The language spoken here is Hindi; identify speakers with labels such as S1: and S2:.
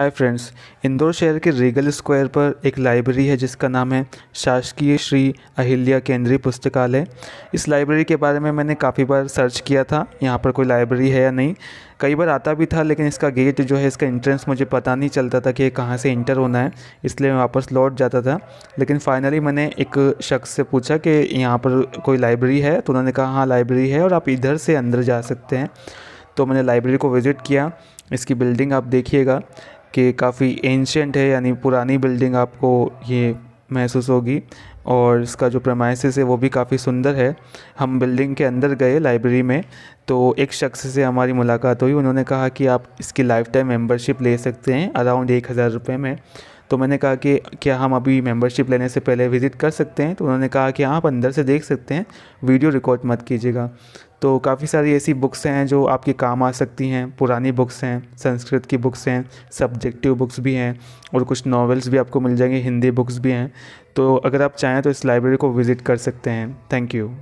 S1: हाय फ्रेंड्स इंदौर शहर के रीगल स्क्वायर पर एक लाइब्रेरी है जिसका नाम है शासकीय श्री अहिल्या केंद्रीय पुस्तकालय इस लाइब्रेरी के बारे में मैंने काफ़ी बार सर्च किया था यहाँ पर कोई लाइब्रेरी है या नहीं कई बार आता भी था लेकिन इसका गेट जो है इसका एंट्रेंस मुझे पता नहीं चलता था कि ये कहाँ से इंटर होना है इसलिए मैं वापस लौट जाता था लेकिन फाइनली मैंने एक शख्स से पूछा कि यहाँ पर कोई लाइब्रेरी है तो उन्होंने कहा हाँ लाइब्रेरी है और आप इधर से अंदर जा सकते हैं तो मैंने लाइब्रेरी को विज़िट किया इसकी बिल्डिंग आप देखिएगा कि काफ़ी एंशेंट है यानी पुरानी बिल्डिंग आपको ये महसूस होगी और इसका जो प्रमाइसिस है वो भी काफ़ी सुंदर है हम बिल्डिंग के अंदर गए लाइब्रेरी में तो एक शख्स से हमारी मुलाकात हुई उन्होंने कहा कि आप इसकी लाइफ टाइम मेम्बरशिप ले सकते हैं अराउंड एक हज़ार रुपये में तो मैंने कहा कि क्या हम अभी मेम्बरशिप लेने से पहले विज़िट कर सकते हैं तो उन्होंने कहा कि हाँ आप अंदर से देख सकते हैं वीडियो रिकॉर्ड मत कीजिएगा तो काफ़ी सारी ऐसी बुक्स हैं जो आपके काम आ सकती हैं पुरानी बुक्स हैं संस्कृत की बुक्स हैं सब्जेक्टिव बुक्स भी हैं और कुछ नॉवेल्स भी आपको मिल जाएंगे हिंदी बुक्स भी हैं तो अगर आप चाहें तो इस लाइब्रेरी को विज़िट कर सकते हैं थैंक यू